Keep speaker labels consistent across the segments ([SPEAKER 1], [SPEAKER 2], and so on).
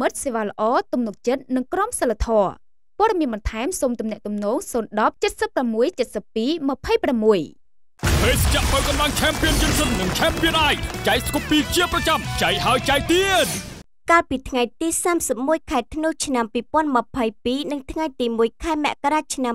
[SPEAKER 1] មិត្តសេវាល្អទំនុកចិត្តនិងក្រមសីលធម៌ព័ត៌មានបន្ថែមសូមទំនាក់ទំនង010 76 72 26ពេទ្យចាក់បើកម្លាំងឆេមពីនជិនសិននិងឆេមពីនអាយចៃស្គប់ពីជាប្រចាំចៃហើយចៃទ
[SPEAKER 2] ៀតកាលពីថ្ងៃទី31ខែធ្នូឆ្នាំ2022និងថ្ងៃទី1ខែមករាឆ្នាំ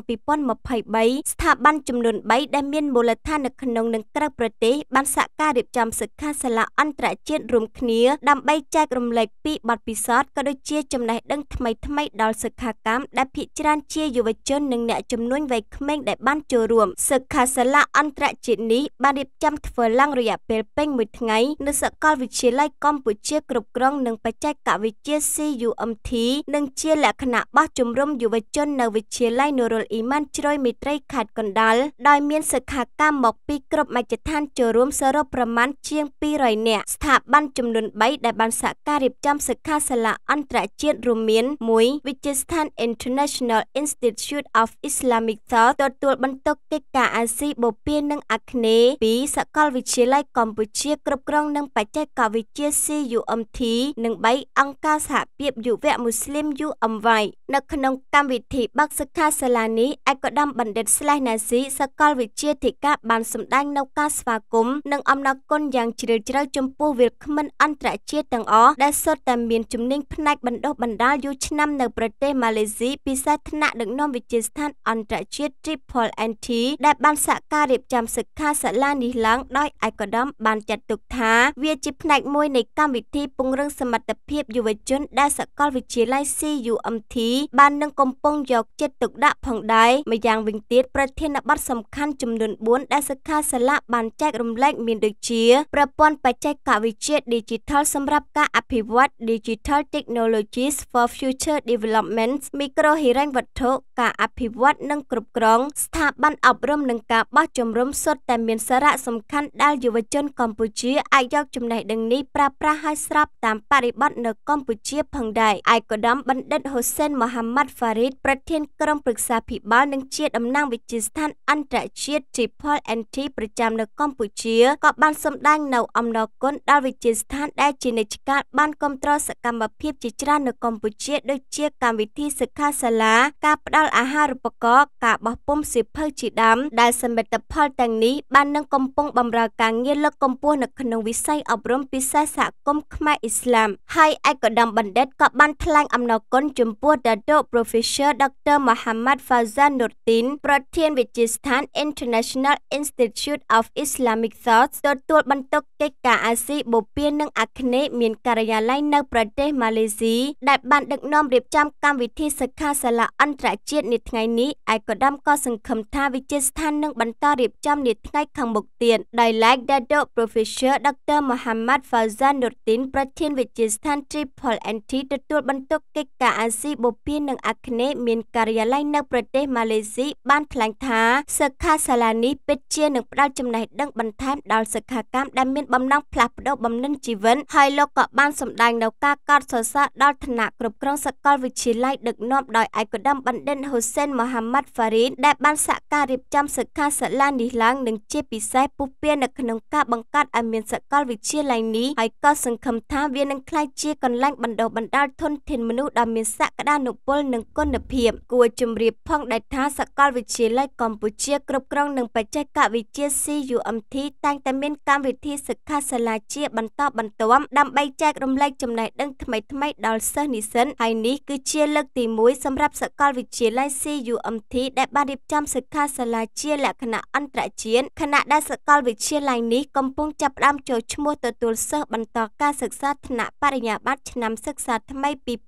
[SPEAKER 2] 2023ស្ថាប័នចំនួន3ដែលមានមូលដ្ឋាននៅក្នុងនិងក្រៅប្រទេសបានសហការរៀបចំសិក្ខាសាលាអន្តរជាតិរួមគ្នាដើម្បីចែករំលែកពីបទពិសោធន៍ក៏ដូចជាចំណេះដឹងថ្មីៗដល់សិក្ខាកម្មដែលភាគច្រើនជាយុវជននិងអ្នកចំនួនវ័យក្មេងដែលបានចូលរួមសិក្ខាសាលាអន្តរជាតិនេះបានរៀបចំធ្វើឡើងរយៈពេលពេញមួយថ្ងៃនៅសាកលវិទ្យាល័យកម្ពុជាគ្រប់គ្រងនិងបច្ចេកវិទ្យា CUMT និងជាលក្ខណៈបោះជំរំយុវជននៅវិទ្យាល័យ Nurul Iman ជ្រោយមេត្រីខេត្តកណ្ដាលដោយមានសិក្ខាកាមមកពីគ្រប់មជ្ឈដ្ឋានចូលរួមសរុបប្រមាណជាង200នាក់ស្ថាប័នចំនួន3ដែលបានសហការរៀបចំសិក្ខាសាលាអន្តរជាតិរួមមាន1វិទ្យាស្ថាន International Institute of Islamic Thought ទទួលបន្ទុកកិច្ចការអាស៊ីបូព៌ានិងអាគ្នេយ៍2សាកលវិទ្យាល័យកម្ពុជាគ្រប់គ្រង និងបច្ចេកវិទ្យា CUMT និង3 8អង្គការសហភាពយុវមុស្លីម UMY នៅក្នុងកម្មវិធីបើកសិក្ខាសាលានេះឯកឧត្តមបណ្ឌិតស្លេះណាស៊ីសកលវិទ្យាធិការបានសម្ដែងនៅការស្វាគមន៍និងអំណរគុណយ៉ាងជ្រាលជ្រៅចំពោះវាគ្មិនអន្តរជាតិទាំងអស់ដែលសុទ្ធតែមានជំនាញផ្នែកបណ្ដុះបណ្ដាលយូរឆ្នាំនៅប្រទេសម៉ាឡេស៊ីពិសេសថ្នាក់ដឹកនាំវិទ្យាស្ថានអន្តរជាតិ Triple NT ដែលបានសហការរៀបចំសិក្ខាសាលានេះឡើងដោយឯកឧត្តមបានចាត់ទុកថាវាជា ផ្នែកមួយនៃកម្មវិធីពង្រឹងសមត្ថភាពយុវជនដែលសាកលវិទ្យាល័យ CUMT បាននឹងកំពុងយកចិត្តទុកដាក់ផងដែរម្យ៉ាងវិញទៀតប្រធានបទសំខាន់ចំនួន4ដែលសិក្ខាសាលាបានចែករំលែកមានដូចជាប្រព័ន្ធបច្ចេកវិទ្យា Digital សម្រាប់ការអភិវឌ្ឍ Digital Technologies for Future Development មីក្រូហិរញ្ញវត្ថុការអភិវឌ្ឍនិងគ្រប់គ្រង ស្ថាប័នអប់រំនិងការបោះជំរំសុទ្ធតែមានសារៈសំខាន់ដែលយុវជនកម្ពុជាអាចយកចំណេះដឹងនេះប្រើប្រាស់ឲ្យស្របតាមបរិបទរដ្ឋនៅកម្ពុជាផងដែរឯកឧត្តមបណ្ឌិតហ៊ូសែនមូហាម៉ាត់ហ្វារីតប្រធានក្រុមប្រឹក្សាភិបាលនិងជាតំណាងវិទ្យាស្ថានអន្តរជាតិ Triple NT ប្រចាំនៅកម្ពុជាក៏បានសម្ដែងនៅអំណរគុណដល់វិទ្យាស្ថានដែលជានិច្ចកាលបានគ្រប់គ្រងសកម្មភាពជាច្រើននៅកម្ពុជាដូចជាកម្មវិធីសិក្ខាសាលា ការផ្ដល់អាហារូបករណ៍ការបោះពុម្ពសៀវភៅជាដើមដែលសមិទ្ធផលទាំងនេះបាននឹងកំពុងបម្រើការងារលើកកម្ពស់នៅក្នុងវិស័យអប់រំពិសេសសហគមន៍ខ្មែរអ៊ីស្លាមហើយហើយឯកឧត្តមបណ្ឌិតក៏បានថ្លែងអំណរគុណចំពោះដដក Professor Dr. Muhammad Fazan Nurdin ប្រធានវិទ្យាស្ថាន International Institute of Islamic Thought ទទួលបន្ទុកកិច្ចការអាស៊ីបូព៌ានិងអាគ្នេយ៍មានការិយាល័យនៅប្រទេសម៉ាឡេស៊ីដែលបានដឹកនាំរៀបចំកម្មវិធីសិក្ខាសាលាអន្តរជាតិនាថ្ងៃនេះឯកឧត្តមក៏សង្ឃឹមថាវិទ្យាស្ថាននឹងបន្តរៀបចំនាថ្ងៃខាងមុខទៀតដោយឡែកដដក Professor Dr. Muhammad Fazan Nurdin ប្រធានវិទ្យាស្ថានន Triple NT ទទួលបន្ទុកកិច្ចការអាស៊ីបូព៌ានិងអាគ្នេយ៍មានការិយាល័យនៅ ប្រទេសម៉ាឡេស៊ីបានថ្លែងថាសិក្ខាសាលានេះពិតជានឹងផ្ដល់ចំណេះដឹងបន្ថែមដល់សិក្ខាកាម ដែលមានបំណងផ្លាស់ប្ដូរបំណិនជីវិតហើយលោកក៏បានសម្ដែងនៅការកោតសរសើរដល់ថ្នាក់គ្រប់គ្រងសាកលវិទ្យាល័យដឹកនាំដោយឯកឧត្តមបណ្ឌិតហ៊ូសែនម៉ូហាម៉ាត់ហ្វារីនដែលបានសហការរៀបចំសិក្ខាសាលានេះឡើងនិងជា ពិសេសពុះពៀនៅក្នុងការបង្កើតឲ្យមានសាកលវិទ្យាល័យនេះហើយក៏សង្ឃឹមថាវានឹងក្លាយជាកន្លែងបណ្ដុះបណ្ដាលធនធានមនុស្សដ៏មានសក្ដានុពលនិងគុណភាពគួរជំរាប ផងដែលថាសាកលវិទ្យាល័យកម្ពុជាគ្រប់គ្រងនិងបច្ចេកវិទ្យា CUMT តែងតែមានកម្មវិធីសិក្ខាសាលាជា បន្តបន្ទាប់ដើម្បីចែករំលែកចំណេះដឹងថ្មីៗដល់សិស្សនិស្សិតហើយនេះគឺជាលើកទី1សម្រាប់សាកលវិទ្យាល័យ CUMT ដែលបានរៀបចំសិក្ខាសាលាជាលក្ខណៈអន្តរជាតិខណៈដែលសាកលវិទ្យាល័យនេះកំពុងចាប់ផ្ដើមចូលឈ្មោះទទួលសិស្សបន្តការសិក្សាថ្នាក់បរិញ្ញាបត្រឆ្នាំសិក្សាថ្មី2022-2023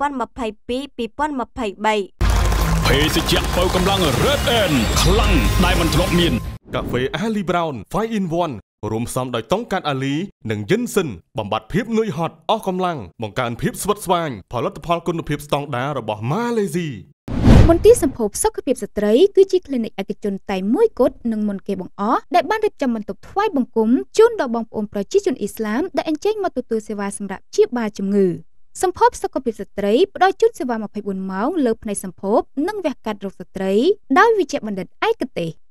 [SPEAKER 1] ភេសជ្ជៈបើកម្លាំង Red N ខ្លាំងដែលមិនធ្លាប់មាន កាហ្វេ Ali
[SPEAKER 2] Brown 5 in 1រួមផ្សំដោយតុងកាត់អាលី និងយិនសិនបំបត្តិភាពនឿយហត់អស់កម្លាំងបង្កើនភាពស្វិតស្វាញផលិតផលគុណភាពស្តង់ដាររបស់ម៉ាឡេស៊ី
[SPEAKER 1] មន្ទីរសម្ភោគសុខភាពស្ត្រីគឺជាគ្លីនិកឯកជនតែមួយគត់និងមុនគេបង្អស់ដែលបានរៀបចំបន្ទប់ថ្វាយបង្គំជូនដល់បងប្អូនប្រជាជនអ៊ីស្លាមដែលអញ្ជើញមកទទួលសេវាសម្រាប់ព្យាបាលជំងឺសម្ភពសុខភាពស្ត្រីផ្ដល់ជូនសេវា24ម៉ោងលើផ្នែកសម្ភពនិងវះកាត់រោគស្ត្រីដោយវិជ្ជបណ្ឌិតឯកទេស